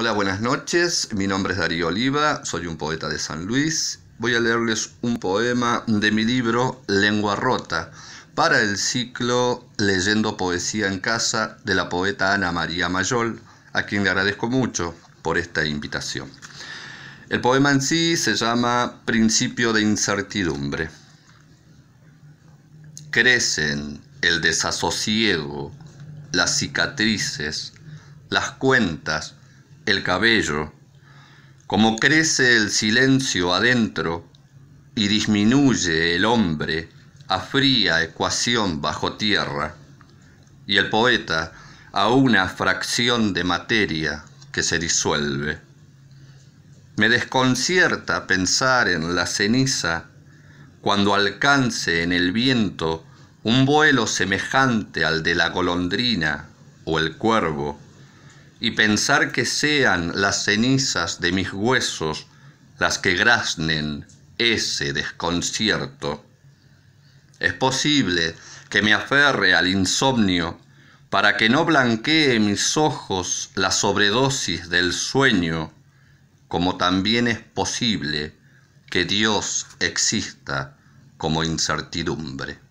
Hola, buenas noches. Mi nombre es Darío Oliva, soy un poeta de San Luis. Voy a leerles un poema de mi libro Lengua Rota para el ciclo Leyendo Poesía en Casa de la poeta Ana María Mayol, a quien le agradezco mucho por esta invitación. El poema en sí se llama Principio de incertidumbre. Crecen el desasosiego, las cicatrices, las cuentas, el cabello, como crece el silencio adentro y disminuye el hombre a fría ecuación bajo tierra, y el poeta a una fracción de materia que se disuelve. Me desconcierta pensar en la ceniza cuando alcance en el viento un vuelo semejante al de la golondrina o el cuervo y pensar que sean las cenizas de mis huesos las que graznen ese desconcierto. Es posible que me aferre al insomnio para que no blanquee mis ojos la sobredosis del sueño, como también es posible que Dios exista como incertidumbre.